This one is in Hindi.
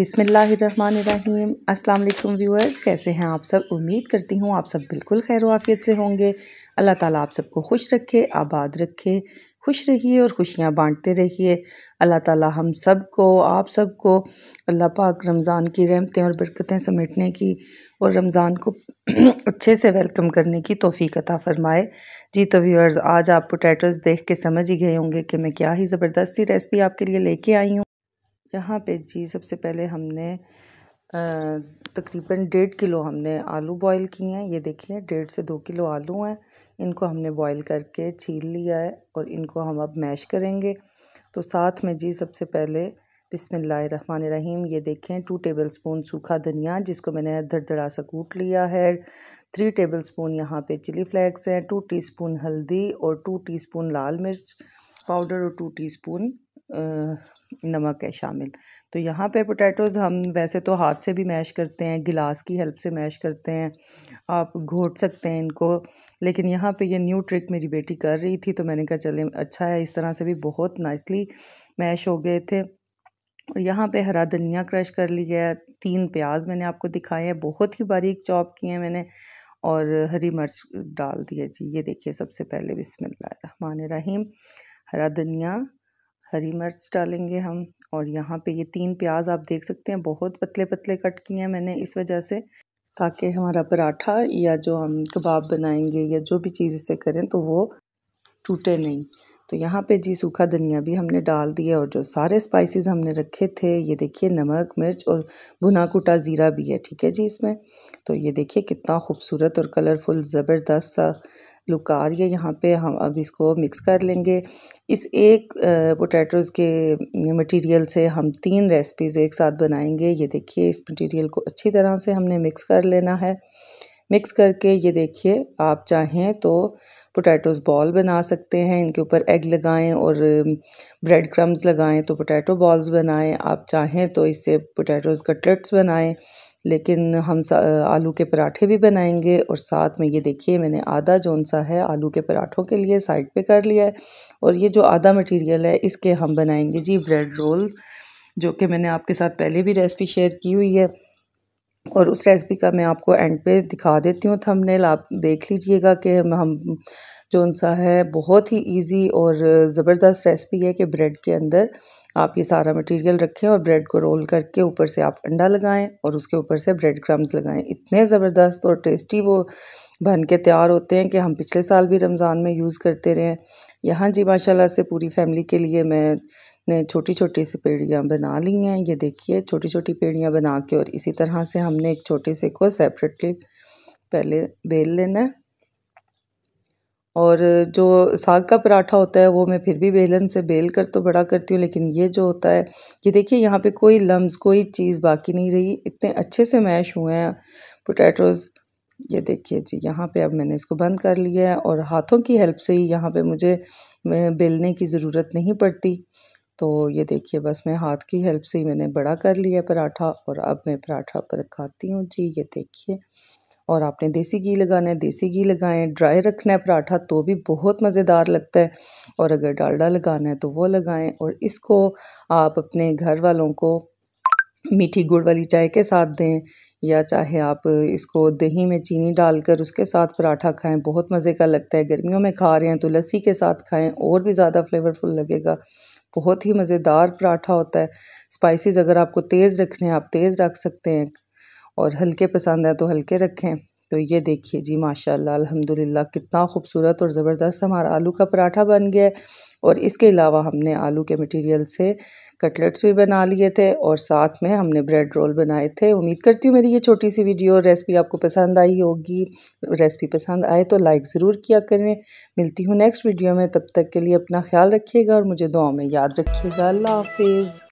बिसमीम असलम व्यूअर्स कैसे हैं आप सब उम्मीद करती हूँ आप सब बिल्कुल खैर वाफियत से होंगे अल्लाह ताला आप सबको खुश रखे आबाद रखे खुश रहिए और खुशियाँ बांटते रहिए अल्लाह ताला हम सब को आप सब को अल्लाह पाक रमज़ान की रहमतें और बरकतें समेटने की और रमज़ान को अच्छे से वेलकम करने की तोफ़ी अता फ़रमाए जी तो व्यूअर्स आज आप पोटैटोज़ देख के समझ ही गए होंगे कि मैं क्या ही ज़बरदस्ती रेसिपी आपके लिए लेके आई हूँ यहाँ पे जी सबसे पहले हमने तकरीबन डेढ़ किलो हमने आलू बॉईल किए हैं ये देखिए डेढ़ से दो किलो आलू हैं इनको हमने बॉईल करके छील लिया है और इनको हम अब मैश करेंगे तो साथ में जी सबसे पहले बिसमान रहीम ये देखें टू टेबल स्पून सूखा धनिया जिसको मैंने धड़धड़ा सा कूट लिया है थ्री टेबल स्पून यहाँ पर चिली फ्लेक्स हैं टू टी स्पून हल्दी और टू टी स्पून लाल मिर्च पाउडर और टू टी स्पून नमक है शामिल तो यहाँ पे पोटैटोज़ हम वैसे तो हाथ से भी मैश करते हैं गिलास की हेल्प से मैश करते हैं आप घोट सकते हैं इनको लेकिन यहाँ पे ये न्यू ट्रिक मेरी बेटी कर रही थी तो मैंने कहा चले अच्छा है इस तरह से भी बहुत नाइसली मैश हो गए थे और यहाँ पे हरा धनिया क्रश कर लिया है तीन प्याज मैंने आपको दिखाए हैं बहुत ही बारीक चॉप किए हैं मैंने और हरी मिर्च डाल दी जी ये देखिए सबसे पहले बिस्मिल्लाह रहमान रहीम हरा धनिया हरी मिर्च डालेंगे हम और यहाँ पे ये तीन प्याज आप देख सकते हैं बहुत पतले पतले कट किए हैं मैंने इस वजह से ताकि हमारा पराठा या जो हम कबाब बनाएंगे या जो भी चीज़ इसे करें तो वो टूटे नहीं तो यहाँ पे जी सूखा धनिया भी हमने डाल दिया और जो सारे स्पाइसेस हमने रखे थे ये देखिए नमक मिर्च और भुना कुटा ज़ीरा भी है ठीक है जी इसमें तो ये देखिए कितना खूबसूरत और कलरफुल ज़बरदस्त सा लुकार ये यहाँ पे हम अब इसको मिक्स कर लेंगे इस एक पोटैटोज़ के मटेरियल से हम तीन रेसिपीज़ एक साथ बनाएंगे ये देखिए इस मटेरियल को अच्छी तरह से हमने मिक्स कर लेना है मिक्स करके ये देखिए आप चाहें तो पोटैटोज़ बॉल बना सकते हैं इनके ऊपर एग लगाएं और ब्रेड क्रम्स लगाएं तो पोटैटो बॉल्स बनाएं आप चाहें तो इससे पोटैटोज़ कटलेट्स बनाएं लेकिन हम आलू के पराठे भी बनाएंगे और साथ में ये देखिए मैंने आधा जौन सा है आलू के पराठों के लिए साइड पे कर लिया है और ये जो आधा मटेरियल है इसके हम बनाएंगे जी ब्रेड रोल जो कि मैंने आपके साथ पहले भी रेसिपी शेयर की हुई है और उस रेसिपी का मैं आपको एंड पे दिखा देती हूँ थंबनेल आप देख लीजिएगा कि हम जो सा है बहुत ही इजी और ज़बरदस्त रेसिपी है कि ब्रेड के अंदर आप ये सारा मटेरियल रखें और ब्रेड को रोल करके ऊपर से आप अंडा लगाएं और उसके ऊपर से ब्रेड क्रम्स लगाएं इतने ज़बरदस्त और टेस्टी वो बन के तैयार होते हैं कि हम पिछले साल भी रमज़ान में यूज़ करते रहें यहाँ जी माशाल्लाह से पूरी फैमिली के लिए मैं ने छोटी छोटी सी पेड़ियाँ बना ली हैं ये देखिए छोटी छोटी पेड़ियाँ बना के और इसी तरह से हमने एक छोटे से को सेपरेटली पहले बेल लेना है और जो साग का पराठा होता है वो मैं फिर भी बेलन से बेल कर तो बड़ा करती हूँ लेकिन ये जो होता है ये देखिए यहाँ पे कोई लम्स कोई चीज़ बाकी नहीं रही इतने अच्छे से मैश हुए हैं पोटैटोज़ ये देखिए जी यहाँ पे अब मैंने इसको बंद कर लिया है और हाथों की हेल्प से ही यहाँ पे मुझे बेलने की ज़रूरत नहीं पड़ती तो ये देखिए बस मैं हाथ की हेल्प से ही मैंने बड़ा कर लिया पराठा और अब मैं पराठा पर खाती हूँ जी ये देखिए और आपने देसी घी लगाना है देसी घी लगाएं ड्राई रखना है पराठा तो भी बहुत मज़ेदार लगता है और अगर डालडा लगाना है तो वो लगाएं और इसको आप अपने घर वालों को मीठी गुड़ वाली चाय के साथ दें या चाहे आप इसको दही में चीनी डालकर उसके साथ पराठा खाएं बहुत मज़े का लगता है गर्मियों में खा रहे हैं तो लस्सी के साथ खाएं और भी ज़्यादा फ्लेवरफुल लगेगा बहुत ही मज़ेदार पराठा होता है स्पाइसेस अगर आपको तेज़ रखने हैं आप तेज़ रख सकते हैं और हल्के पसंद है तो हल्के रखें तो ये देखिए जी माशाल्लाह अल्हम्दुलिल्लाह कितना खूबसूरत और ज़बरदस्त हमारा आलू का पराठा बन गया और इसके अलावा हमने आलू के मटेरियल से कटलेट्स भी बना लिए थे और साथ में हमने ब्रेड रोल बनाए थे उम्मीद करती हूँ मेरी ये छोटी सी वीडियो रेसिपी आपको पसंद आई होगी रेसिपी पसंद आए तो लाइक ज़रूर किया करें मिलती हूँ नेक्स्ट वीडियो में तब तक के लिए अपना ख्याल रखिएगा और मुझे दुआ में याद रखिएगा अल्लाह हाफिज़